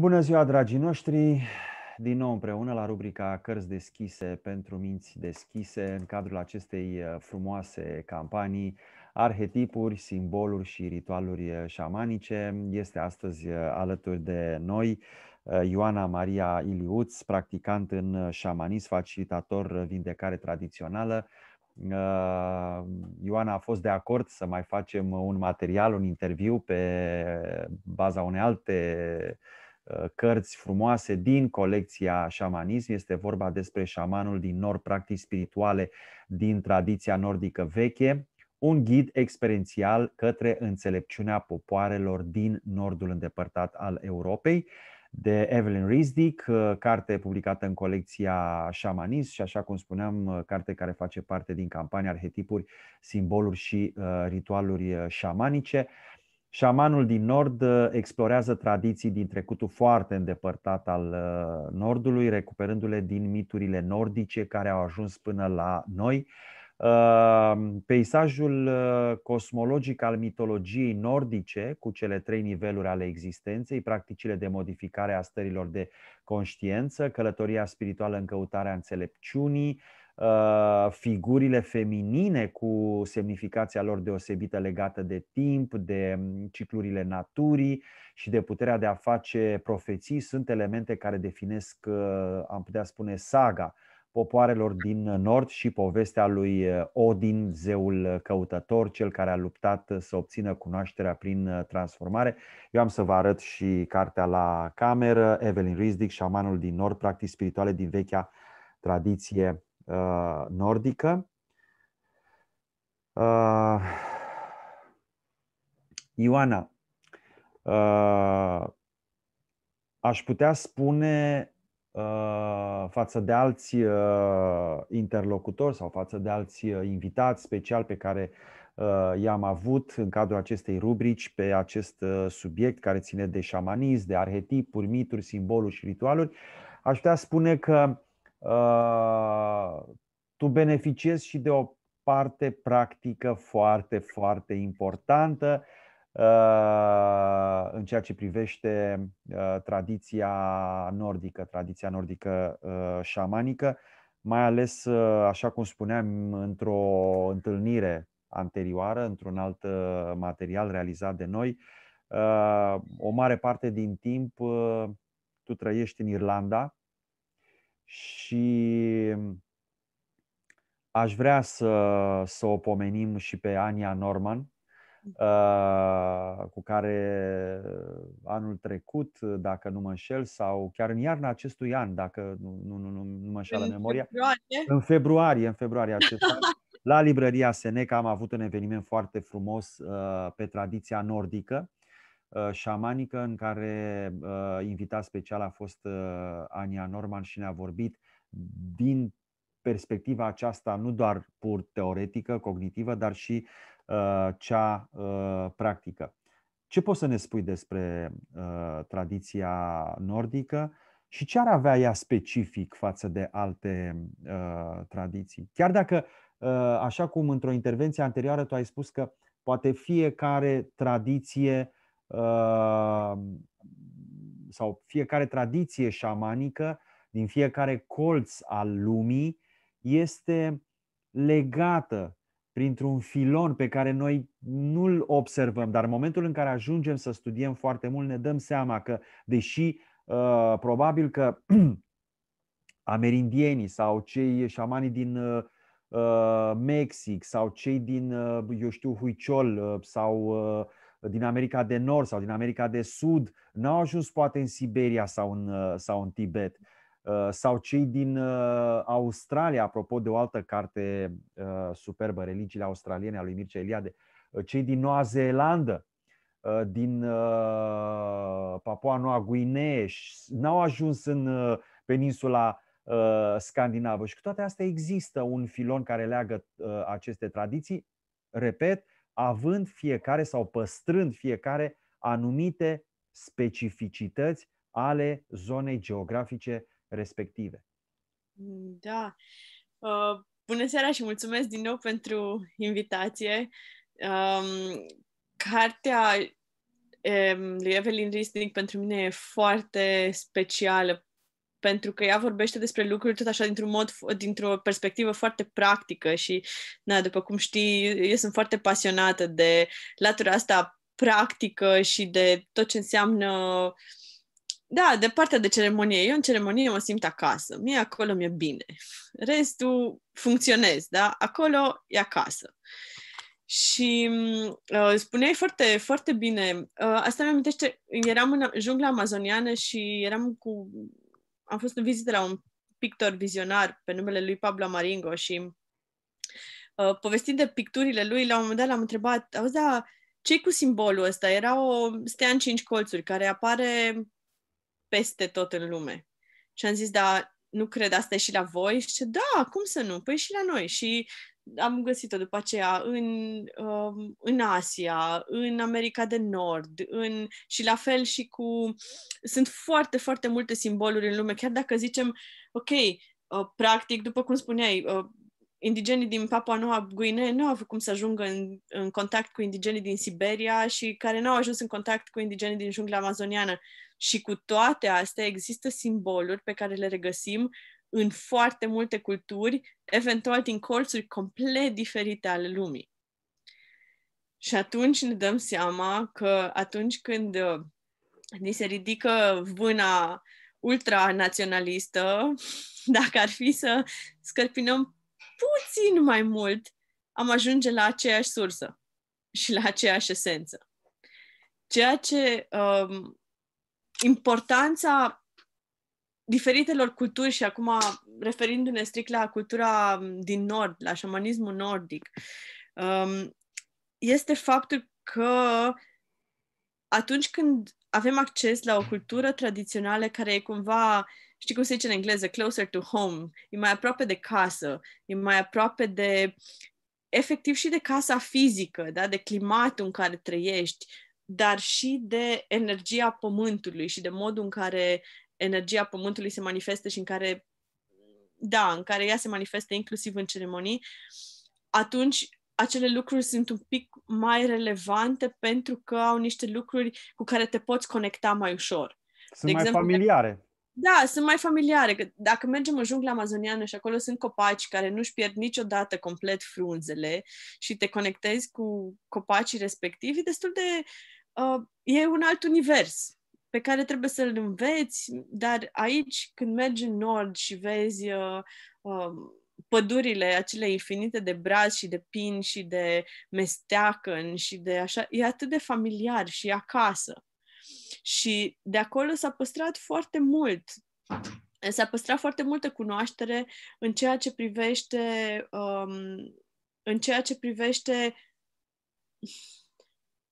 Bună ziua, dragii noștri! Din nou împreună la rubrica Cărți deschise pentru minți deschise, în cadrul acestei uh, frumoase campanii, arhetipuri, simboluri și ritualuri uh, șamanice. Este astăzi uh, alături de noi Ioana Maria Iliuț, practicant în șamanism, facilitator vindecare tradițională, Ioana a fost de acord să mai facem un material, un interviu pe baza unei alte Uh, cărți frumoase din colecția șamanism. Este vorba despre șamanul din nord, practici spirituale din tradiția nordică veche, un ghid experiențial către înțelepciunea popoarelor din nordul îndepărtat al Europei de Evelyn Risdick, uh, carte publicată în colecția Shamanism și, așa cum spuneam, uh, carte care face parte din campania Arhetipuri, Simboluri și Ritualuri Șamanice. Șamanul din Nord uh, explorează tradiții din trecutul foarte îndepărtat al uh, Nordului, recuperându-le din miturile nordice care au ajuns până la noi. Uh, peisajul cosmologic al mitologiei nordice, cu cele trei niveluri ale existenței, practicile de modificare a stărilor de conștiență, călătoria spirituală în căutarea înțelepciunii, Uh, figurile feminine cu semnificația lor deosebită legată de timp, de mm, ciclurile naturii și de puterea de a face profeții sunt elemente care definesc, uh, am putea spune, saga popoarelor din nord și povestea lui uh, Odin, zeul căutător, cel care a luptat să obțină cunoașterea prin transformare. Eu am să vă arăt și cartea la cameră, Evelyn Risdick, șamanul din nord, practici spirituale din vechea tradiție Uh, nordică. Uh, Ioana, uh, aș putea spune uh, față de alți uh, interlocutori sau față de alți uh, invitați special pe care uh, i-am avut în cadrul acestei rubrici pe acest uh, subiect care ține de șamanism, de arhetipuri, mituri, simboluri și ritualuri, aș putea spune că Uh, tu beneficiezi și de o parte practică foarte, foarte importantă uh, în ceea ce privește uh, tradiția nordică, tradiția nordică șamanică, mai ales, așa cum spuneam, într-o întâlnire anterioară, într-un alt material realizat de noi, o mare parte din timp tu trăiești în Irlanda, și aș vrea să, să o pomenim și pe Ania Norman, uh, cu care anul trecut, dacă nu mă înșel, sau chiar în iarna acestui an, dacă nu, nu, nu, nu mă înșeală în memoria, februarie. în februarie, în februarie acest an, la librăria Seneca am avut un eveniment foarte frumos uh, pe tradiția nordică, Uh, șamanică în care uh, invitat special a fost uh, Ania Norman și ne-a vorbit din perspectiva aceasta nu doar pur teoretică, cognitivă, dar și cea practică. Ce poți să ne spui despre tradiția nordică și ce ar avea ea specific față de alte tradiții? Chiar dacă, așa cum într-o intervenție anterioară tu ai spus că poate fiecare tradiție Ehm, sau fiecare tradiție șamanică din fiecare colț al lumii este legată printr-un filon pe care noi nu-l observăm, dar în momentul în care ajungem să studiem foarte mult, ne dăm seama că, deși uh, probabil că amerindienii sau cei șamanii din uh, Mexic sau cei din, uh, eu știu, Huiciol sau din America de Nord sau din America de Sud n-au ajuns poate în Siberia sau în, uh, sau în Tibet. Uh, sau cei din uh, Australia, apropo de o altă carte superbă, Religiile australiene a lui Mircea Eliade, cei din Noua Zeelandă, din Papua Noua Guinee, n-au ajuns în peninsula scandinavă. Și cu toate astea există un filon care leagă aceste tradiții, repet, având fiecare sau păstrând fiecare anumite specificități ale zonei geografice respective. Da. Uh, bună seara și mulțumesc din nou pentru invitație. Um, cartea um, lui Evelyn Riesling pentru mine e foarte specială pentru că ea vorbește despre lucruri tot așa dintr-un mod, dintr-o perspectivă foarte practică și, na, după cum știi, eu sunt foarte pasionată de latura asta practică și de tot ce înseamnă da, de partea de ceremonie. Eu în ceremonie mă simt acasă. Mie acolo mi-e bine. Restul funcționez, da? Acolo e acasă. Și uh, spuneai foarte, foarte bine. Uh, asta mi-amintește, eram în jungla amazoniană și eram cu am fost în vizită la un pictor vizionar pe numele lui Pablo Maringo și uh, povestind de picturile lui, la un moment dat l-am întrebat, auzi, da, ce cu simbolul ăsta? Era o stea în cinci colțuri care apare peste tot în lume. Și am zis, da, nu cred asta e și la voi? Și zice, da, cum să nu? Păi și la noi. Și am găsit-o după aceea în, uh, în Asia, în America de Nord, în, și la fel și cu... Sunt foarte, foarte multe simboluri în lume, chiar dacă zicem, ok, uh, practic, după cum spuneai, uh, indigenii din Papua Noua Guinee nu au avut cum să ajungă în, în contact cu indigenii din Siberia și care nu au ajuns în contact cu indigenii din jungla amazoniană. Și cu toate astea există simboluri pe care le regăsim în foarte multe culturi, eventual din colțuri complet diferite ale lumii. Și atunci ne dăm seama că atunci când uh, ni se ridică vâna ultranaționalistă, dacă ar fi să scărpinăm puțin mai mult, am ajunge la aceeași sursă și la aceeași esență. Ceea ce um, importanța diferitelor culturi și acum referindu-ne strict la cultura din nord, la șamanismul nordic, um, este faptul că atunci când avem acces la o cultură tradițională care e cumva, știi cum se zice în engleză, closer to home, e mai aproape de casă, e mai aproape de efectiv și de casa fizică, da? de climatul în care trăiești, dar și de energia pământului și de modul în care energia pământului se manifestă și în care, da, în care ea se manifestă inclusiv în ceremonii, atunci acele lucruri sunt un pic mai relevante pentru că au niște lucruri cu care te poți conecta mai ușor. Sunt de mai exemplu, familiare. Da, sunt mai familiare. Că dacă mergem în jungla amazoniană și acolo sunt copaci care nu-și pierd niciodată complet frunzele și te conectezi cu copacii respectivi, destul de... Uh, e un alt univers pe care trebuie să-l înveți, dar aici când mergi în nord și vezi uh, uh, pădurile acele infinite de brazi și de pin și de mesteacăn și de așa, e atât de familiar și e acasă. Și de acolo s-a păstrat foarte mult. S-a păstrat foarte multă cunoaștere în ceea ce privește um, în ceea ce privește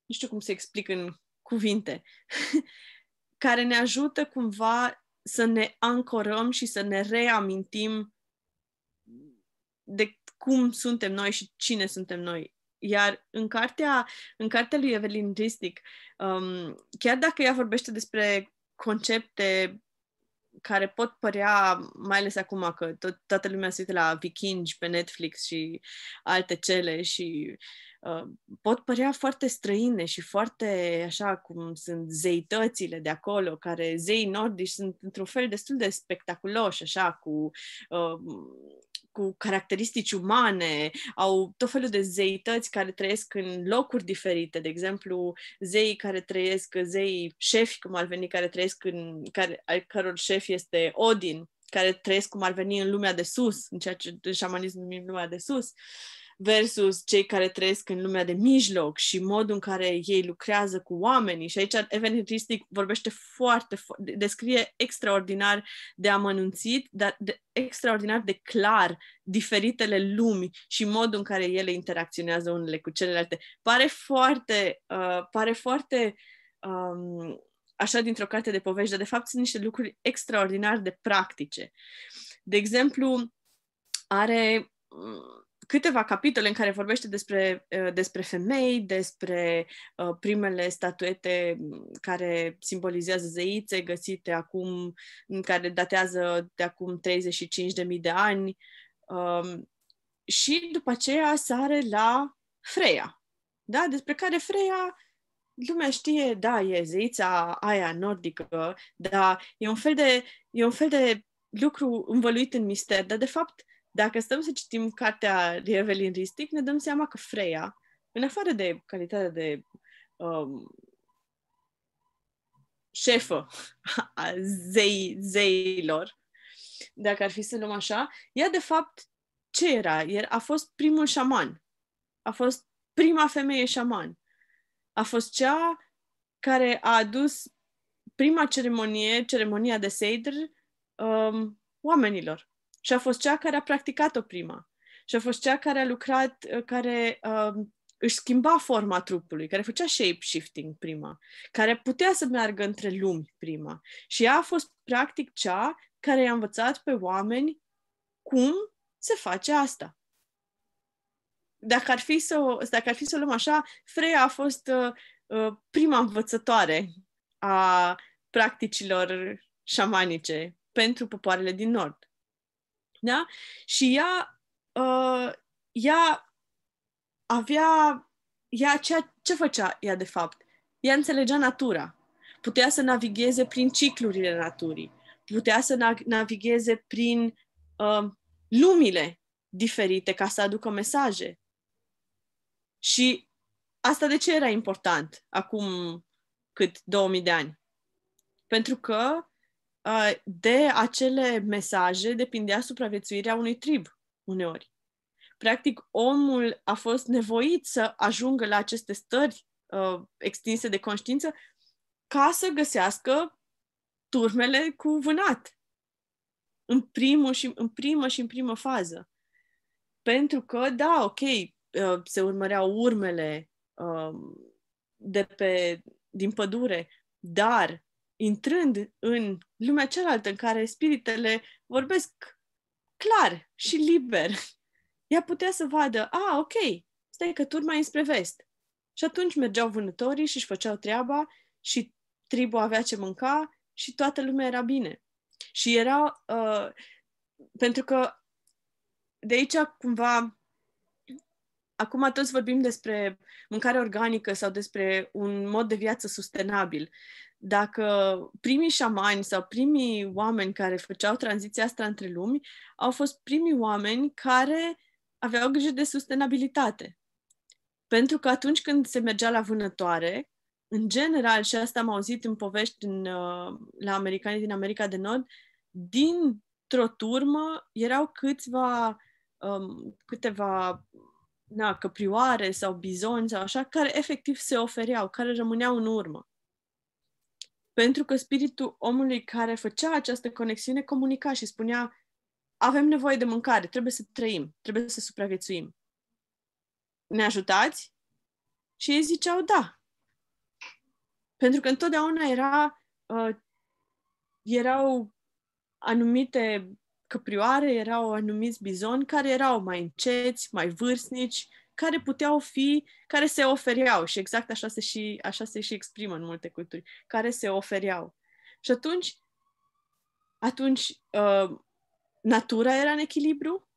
nu știu cum să explic în cuvinte. care ne ajută cumva să ne ancorăm și să ne reamintim de cum suntem noi și cine suntem noi. Iar în cartea, în cartea lui Evelyn Ristic, um, chiar dacă ea vorbește despre concepte care pot părea, mai ales acum că tot, toată lumea se uită la vikingi pe Netflix și alte cele și uh, pot părea foarte străine și foarte așa cum sunt zeitățile de acolo, care zei nordici sunt într-un fel destul de spectaculoși, așa, cu uh, cu caracteristici umane, au tot felul de zeități care trăiesc în locuri diferite, de exemplu, zei care trăiesc, zei șefi, cum ar veni, care trăiesc în, care, al căror șef este Odin, care trăiesc cum ar veni în lumea de sus, în ceea ce în șamanism numim lumea de sus. Uh, versus cei care trăiesc în lumea de mijloc și modul în care ei lucrează cu oamenii. Și aici eventistic vorbește foarte, fo- descrie extraordinar de amănunțit, dar de, extraordinar de clar diferitele lumi și modul în care ele interacționează unele cu celelalte. Pare foarte, uh, pare foarte um, așa dintr-o carte de povești, dar de fapt sunt niște lucruri extraordinar de practice. De exemplu, are mm, câteva capitole în care vorbește despre, uh, despre femei, despre uh, primele statuete mm, care simbolizează zeițe găsite acum, mm, care datează de acum 35.000 de ani. Um, și după aceea sare la Freia, da? despre care Freia, lumea știe, da, e zeița aia nordică, dar e un fel de, e un fel de lucru învăluit în mister, dar de fapt dacă stăm să citim cartea lui Evelyn Ristic, ne dăm seama că Freya, în afară de calitatea de um, șefă a zei, zeilor, dacă ar fi să luăm așa, ea de fapt ce era? a fost primul șaman. A fost prima femeie șaman. A fost cea care a adus prima ceremonie, ceremonia de seidr um, oamenilor și a fost cea care a practicat-o prima. Și a fost cea care a lucrat, uh, care uh, își schimba forma trupului, care făcea shape-shifting prima, care putea să meargă între lumi prima. Și ea a fost practic cea care i-a învățat pe oameni cum se face asta. Dacă ar fi să dacă ar fi să o luăm așa, Freya a fost uh, uh prima învățătoare a practicilor șamanice pentru popoarele din Nord. Da? Și ea, uh, ea avea, ea ceea, ce făcea ea de fapt? Ea înțelegea natura. Putea să navigheze prin ciclurile naturii. Putea să na- navigheze prin uh, lumile diferite ca să aducă mesaje. Și asta de ce era important acum cât 2000 de ani? Pentru că Uh, de acele mesaje depindea supraviețuirea unui trib uneori. Practic, omul a fost nevoit să ajungă la aceste stări uh, extinse de conștiință ca să găsească turmele cu vânat. În, primul și, în primă și în primă fază. Pentru că, da, ok, uh, se urmăreau urmele uh, de pe, din pădure, dar intrând în lumea cealaltă în care spiritele vorbesc clar și liber, ea putea să vadă, a, ok, stai că turma e spre vest. Și atunci mergeau vânătorii și își făceau treaba și tribul avea ce mânca și toată lumea era bine. Și era, uh, pentru că de aici cumva, acum toți vorbim despre mâncare organică sau despre un mod de viață sustenabil, dacă primii șamani sau primii oameni care făceau tranziția asta între lumi au fost primii oameni care aveau grijă de sustenabilitate. Pentru că atunci când se mergea la vânătoare, în general, și asta am auzit în povești în, uh, la americanii din America de Nord, dintr-o turmă erau câțiva, um, câteva na, căprioare sau bizoni sau așa, care efectiv se ofereau, care rămâneau în urmă. Pentru că spiritul omului care făcea această conexiune comunica și spunea avem nevoie de mâncare, trebuie să trăim, trebuie să supraviețuim. Ne ajutați? Și ei ziceau da. Pentru că întotdeauna era, uh, erau anumite căprioare, erau anumiți bizoni care erau mai înceți, mai vârstnici, care puteau fi, care se ofereau și exact așa se și, așa se și exprimă în multe culturi, care se ofereau. Și atunci, atunci uh, natura era în echilibru,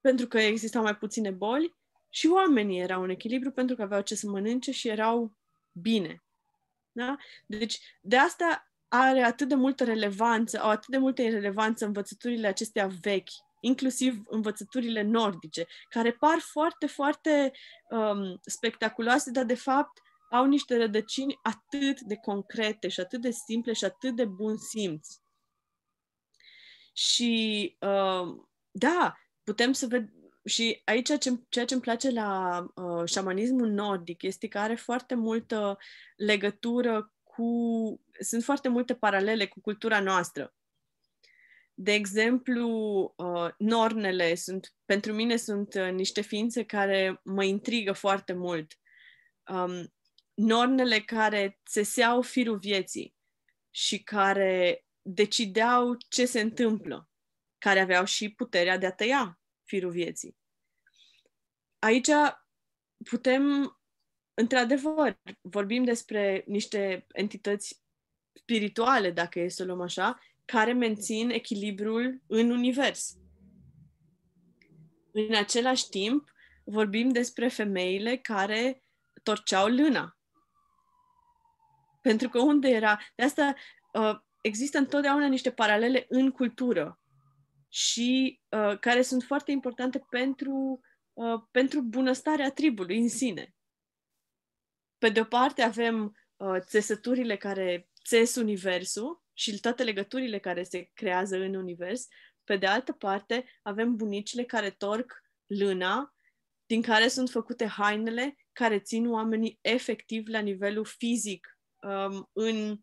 pentru că existau mai puține boli, și oamenii erau în echilibru pentru că aveau ce să mănânce și erau bine. Da? Deci, de asta are atât de multă relevanță, au atât de multă relevanță învățăturile acestea vechi inclusiv învățăturile nordice, care par foarte, foarte um, spectaculoase, dar de fapt au niște rădăcini atât de concrete și atât de simple și atât de bun simț. Și uh, da, putem să vedem. Și aici ce, ceea ce îmi place la uh, șamanismul nordic este că are foarte multă legătură cu. Sunt foarte multe paralele cu cultura noastră. De exemplu, uh, nornele sunt, pentru mine sunt uh, niște ființe care mă intrigă foarte mult. Um, nornele care țeseau firul vieții și care decideau ce se întâmplă, care aveau și puterea de a tăia firul vieții. Aici putem, într-adevăr, vorbim despre niște entități spirituale, dacă e să luăm așa, care mențin echilibrul în univers. În același timp, vorbim despre femeile care torceau lâna. Pentru că unde era... De asta uh, există întotdeauna niște paralele în cultură și uh, care sunt foarte importante pentru, uh, pentru bunăstarea tribului în sine. Pe de o parte avem uh, țesăturile care țes universul și toate legăturile care se creează în univers. Pe de altă parte, avem bunicile care torc lâna, din care sunt făcute hainele care țin oamenii efectiv la nivelul fizic um, în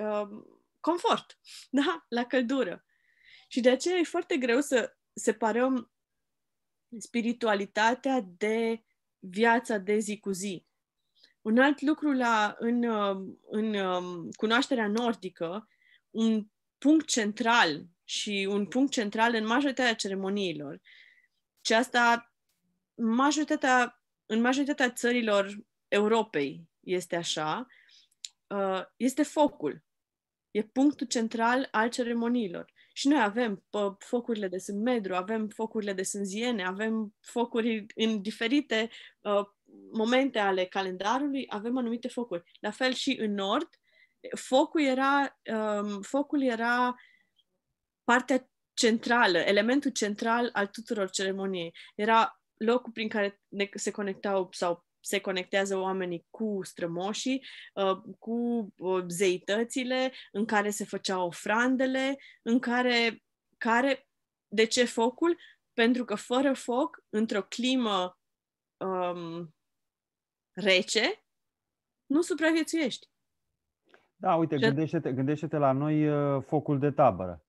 um, confort, da? la căldură. Și de aceea e foarte greu să separăm spiritualitatea de viața de zi cu zi. Un alt lucru la, în, um, în um, cunoașterea nordică, un punct central și un punct central în majoritatea ceremoniilor. Și asta majoritatea, în majoritatea țărilor Europei este așa, uh, este focul. E punctul central al ceremoniilor. Și noi avem focurile de sânt medru, avem focurile de sânziene, avem focuri în diferite uh, momente ale calendarului avem anumite focuri. La fel și în nord, focul era, um, focul era partea centrală, elementul central al tuturor ceremoniei. Era locul prin care ne, se conectau sau se conectează oamenii cu strămoșii, uh, cu uh, zeitățile, în care se făceau ofrandele, în care, care de ce focul? Pentru că fără foc, într-o climă um, rece, nu supraviețuiești. Da, uite, și... gândește-te, gândește-te la noi uh, focul de tabără.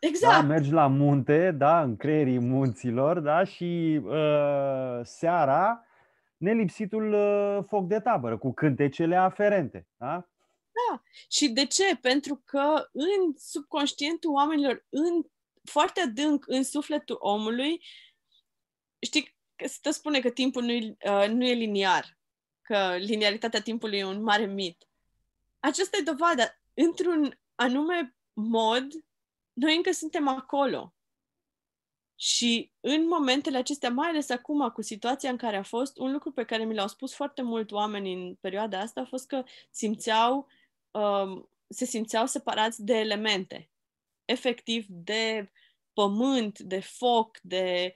Da, exact. Da, mergi la munte, da, în creierii munților, da, și uh, seara nelipsitul uh, foc de tabără cu cântecele aferente, da? Da. Și de ce? Pentru că în subconștientul oamenilor, în foarte adânc în sufletul omului, știi, se te spune că timpul nu e, uh, nu e liniar că linearitatea timpului e un mare mit. Aceasta e dovada. Într-un anume mod, noi încă suntem acolo. Și în momentele acestea, mai ales acum cu situația în care a fost, un lucru pe care mi l-au spus foarte mult oameni în perioada asta a fost că simțeau, um, se simțeau separați de elemente. Efectiv, de pământ, de foc, de...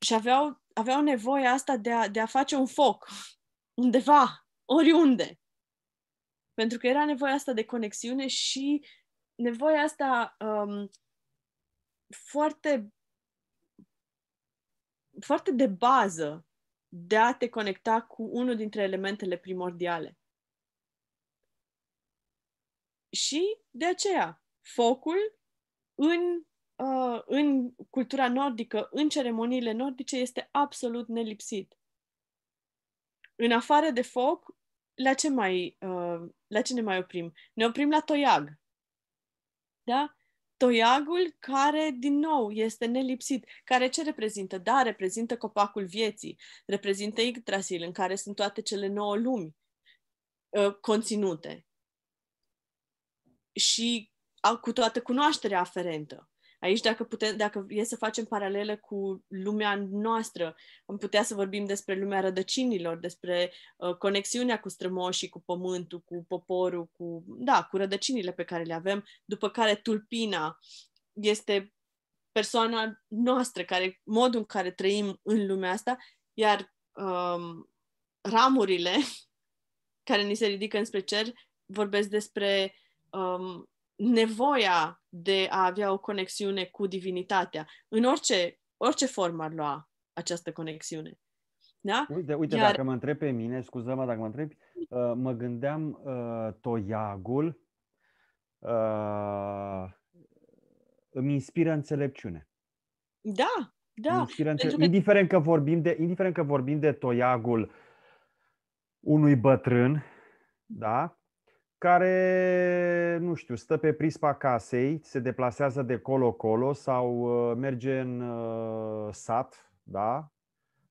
Și aveau, aveau nevoie asta de a, de a face un foc, undeva, oriunde. Pentru că era nevoia asta de conexiune și nevoia asta um, foarte, foarte de bază de a te conecta cu unul dintre elementele primordiale. Și de aceea, focul în, uh, în cultura nordică, în ceremoniile nordice, este absolut nelipsit în afară de foc, la ce, mai, uh, la ce ne mai oprim? Ne oprim la toiag. Da? Toiagul care, din nou, este nelipsit, care ce reprezintă? Da, reprezintă copacul vieții, reprezintă Yggdrasil, în care sunt toate cele nouă lumi uh, conținute și cu toată cunoașterea aferentă. Aici, dacă, putem, dacă e să facem paralele cu lumea noastră, am putea să vorbim despre lumea rădăcinilor, despre uh, conexiunea cu strămoșii, cu pământul, cu poporul, cu, da, cu rădăcinile pe care le avem, după care tulpina este persoana noastră, care, modul în care trăim în lumea asta, iar um, ramurile care ni se ridică înspre cer vorbesc despre um, nevoia de a avea o conexiune cu divinitatea, în orice, orice formă ar lua această conexiune. Da? Uite, uite Iar... dacă mă întreb pe mine, scuză-mă dacă mă întrebi, uh, mă gândeam uh, toiagul uh, îmi inspiră înțelepciune. Da, da. inspiră înțele... că... indiferent, că vorbim de, indiferent că vorbim de toiagul unui bătrân, da? care, nu știu, stă pe prispa casei, se deplasează de colo-colo sau uh, merge în uh, sat, da?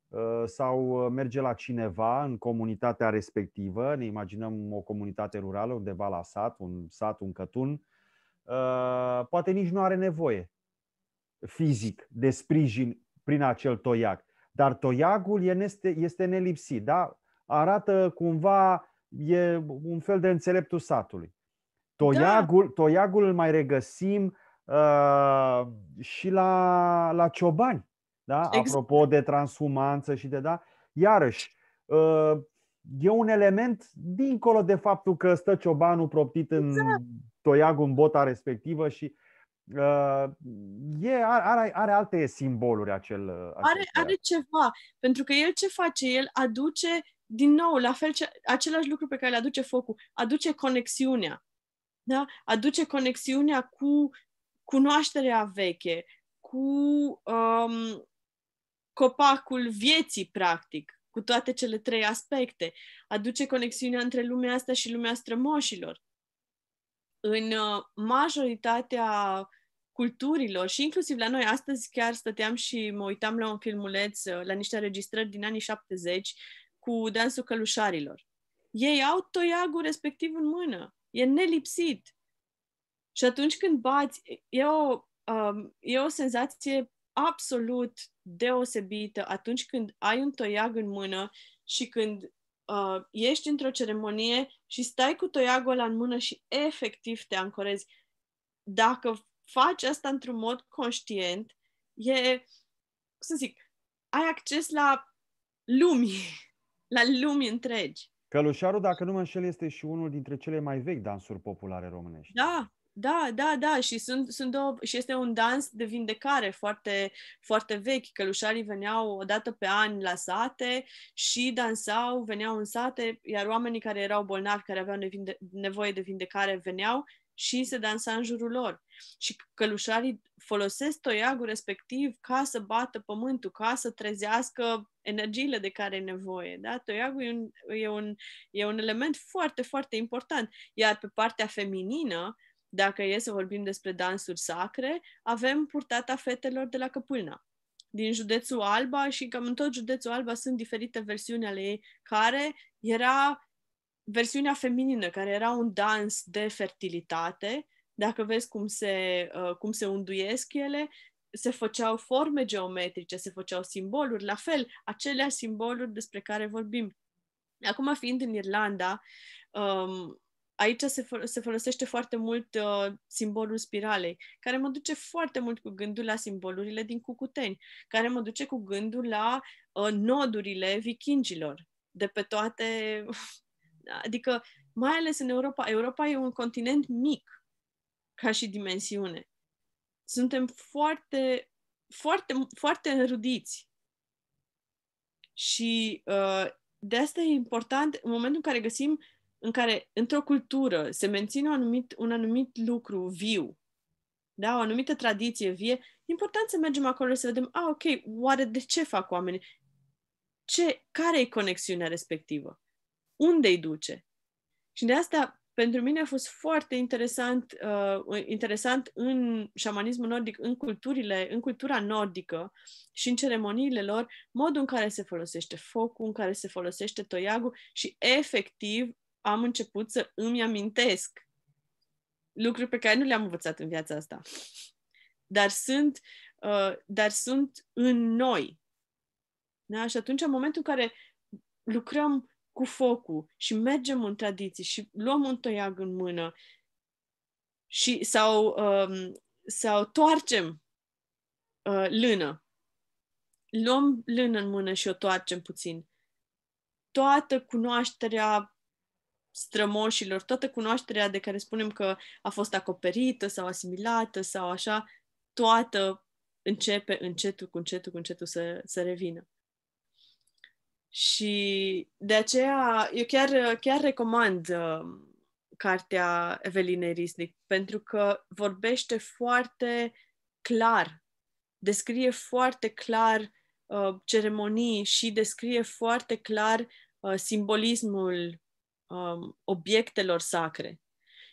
Uh, sau merge la cineva în comunitatea respectivă, ne imaginăm o comunitate rurală undeva la sat, un sat, un cătun, poate nici nu are nevoie fizic de sprijin prin acel toiac. Dar toiagul este, este nelipsit, da? arată cumva e un fel de înțeleptul satului. Toiagul, da. toiagul îl mai regăsim uh, și la, la ciobani, da? Exact. apropo de transumanță și de da. Iarăși, uh, e un element dincolo de faptul că stă ciobanul proptit în exact. toiagul, în bota respectivă și uh, e, are, are alte simboluri acel, acel are, are ceva, pentru că el ce face? El aduce din nou, la fel, ce, același lucru pe care le aduce focul, aduce conexiunea. Da? Aduce conexiunea cu cunoașterea veche, cu um, copacul vieții, practic, cu toate cele trei aspecte. Aduce conexiunea între lumea asta și lumea strămoșilor. În uh, majoritatea culturilor și inclusiv la noi, astăzi chiar stăteam și mă uitam la un filmuleț, uh, la niște înregistrări din anii 70 cu dansul călușarilor. Ei au toiagul respectiv în mână. E nelipsit. Și atunci când bați, e o, um, e o senzație absolut deosebită atunci când ai un toiag în mână și când uh, ești într-o ceremonie și stai cu toiagul ăla în mână și efectiv te ancorezi. Dacă faci asta într-un mod conștient, e, să zic, ai acces la lumii la lumi întregi. Călușarul, dacă nu mă înșel, este și unul dintre cele mai vechi dansuri populare românești. Da, da, da, da, și, sunt, sunt două, și este un dans de vindecare foarte, foarte vechi. Călușarii veneau o dată pe an la sate și dansau, veneau în sate, iar oamenii care erau bolnavi, care aveau nevoie de vindecare, veneau și se dansa în jurul lor. Și călușarii folosesc toiagul respectiv ca să bată pământul, ca să trezească energiile de care e nevoie. Da? Toiagul e un, e, un, e un element foarte, foarte important. Iar pe partea feminină, dacă e să vorbim despre dansuri sacre, avem purtata fetelor de la Căpâlna din județul Alba și cam în tot județul Alba sunt diferite versiuni ale ei, care era versiunea feminină, care era un dans de fertilitate, dacă vezi cum se, uh, cum se unduiesc ele, se făceau forme geometrice, se făceau simboluri, la fel, aceleași simboluri despre care vorbim. Acum, fiind în Irlanda, um, aici se, se folosește foarte mult uh, simbolul spiralei, care mă duce foarte mult cu gândul la simbolurile din Cucuteni, care mă duce cu gândul la uh, nodurile vikingilor de pe toate adică mai ales în Europa, Europa e un continent mic ca și dimensiune. Suntem foarte, foarte, foarte înrudiți. Și uh, de asta e important, în momentul în care găsim, în care într-o cultură se menține un anumit, un anumit lucru viu, da, o anumită tradiție vie, e important să mergem acolo și să vedem, a, ah, ok, oare de ce fac oamenii? Ce, care e conexiunea respectivă? unde îi duce. Și de asta, pentru mine a fost foarte interesant, uh, interesant în șamanismul nordic, în culturile, în cultura nordică și în ceremoniile lor, modul în care se folosește focul, în care se folosește toiagul și efectiv am început să îmi amintesc lucruri pe care nu le-am învățat în viața asta. Dar sunt, uh, dar sunt în noi. Da? Și atunci, în momentul în care lucrăm cu focul și mergem în tradiții și luăm un toiag în mână și sau, um, sau toarcem uh, lână. Luăm lână în mână și o toarcem puțin. Toată cunoașterea strămoșilor, toată cunoașterea de care spunem că a fost acoperită sau asimilată sau așa, toată începe încetul cu încetul cu încetul să, să revină. Și de aceea eu chiar, chiar recomand uh, cartea Evelinei Risnic, pentru că vorbește foarte clar, descrie foarte clar uh, ceremonii și descrie foarte clar uh, simbolismul um, obiectelor sacre.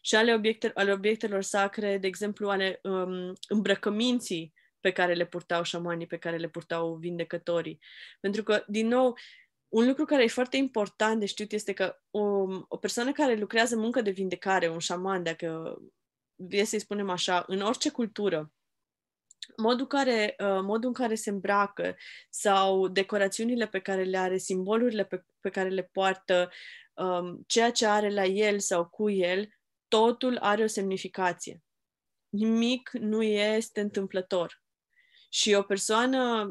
Și ale, obiecte, ale obiectelor sacre, de exemplu, ale um, îmbrăcăminții pe care le purtau șamanii, pe care le purtau vindecătorii. Pentru că, din nou, uh, un lucru care e foarte important de știut este că o, o persoană care lucrează muncă de vindecare, un șaman, dacă e să-i spunem așa, în orice cultură, modul, care, ă, modul în care se îmbracă sau decorațiunile pe care le are, simbolurile pe, pe care le poartă, ă, ceea ce are la el sau cu el, totul are o semnificație. Nimic nu este întâmplător. Și o persoană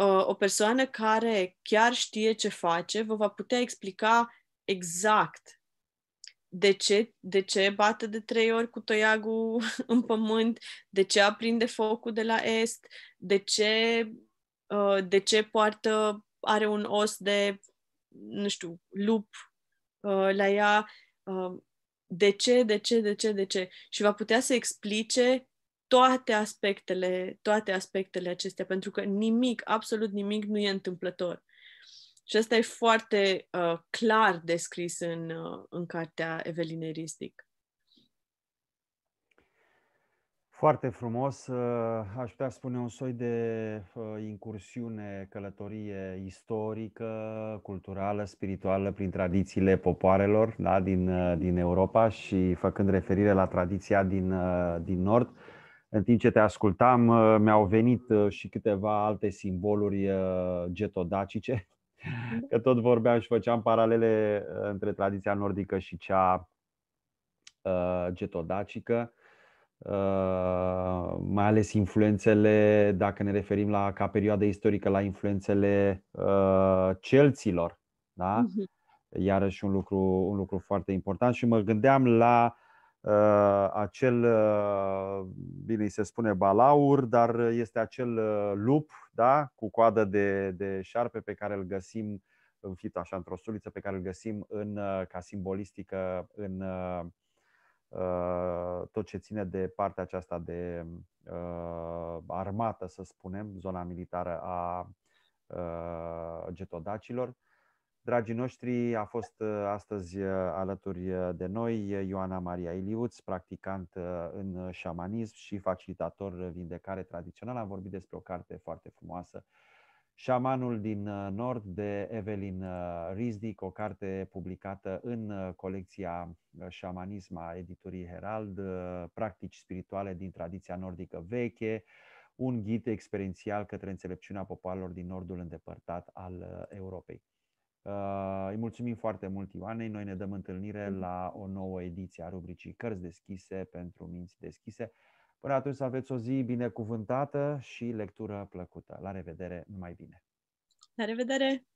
Uh, o persoană care chiar știe ce face vă va putea explica exact de ce, de ce bate de trei ori cu toiagul în pământ, de ce aprinde focul de la est, de ce, uh, de ce poartă, are un os de, nu știu, lup uh, la ea, de ce, de ce, de ce, de ce. Și va putea să explice toate aspectele, toate aspectele acestea, pentru că nimic, absolut nimic nu e întâmplător. Și asta e foarte uh, clar descris în, uh, în cartea Evelineristic Ristic. Foarte frumos. Uh, aș putea spune un soi de uh, incursiune, călătorie istorică, culturală, spirituală prin tradițiile popoarelor da, din, uh, din Europa și făcând referire la tradiția din, din Nord. În timp ce te ascultam, uh, mi-au venit uh, și câteva alte simboluri uh, getodacice, da. că tot vorbeam și făceam paralele între tradiția nordică și cea getodacică. mai ales influențele, dacă ne referim la ca perioadă istorică, la influențele celților. Da? Mhm. Iarăși un lucru, un lucru foarte important și mă gândeam la Uh, acel, uh, bine se spune balaur, dar este acel uh, lup da? cu coadă de, de șarpe pe care îl găsim fit, așa într-o suliță pe care îl găsim în, ca simbolistică în uh, tot ce ține de partea aceasta de uh, armată, să spunem, zona militară a uh, getodacilor. Dragii noștri, a fost uh, astăzi uh, alături uh, de noi Ioana Maria Iliuț, practicant în șamanism și facilitator vindecare tradițională. Am vorbit despre o carte foarte frumoasă, Șamanul din Nord de Evelyn Rizdic, o carte publicată în colecția Șamanism a editurii Herald, practici spirituale din tradiția nordică veche, un ghid experiențial către înțelepciunea popoarelor din nordul îndepărtat al Europei. Uh, îi mulțumim foarte mult Ioanei. Noi ne dăm întâlnire mm-hmm. la o nouă ediție a rubricii Cărți deschise pentru minți deschise. Până atunci să aveți o zi binecuvântată și lectură plăcută. La revedere, numai bine! La revedere!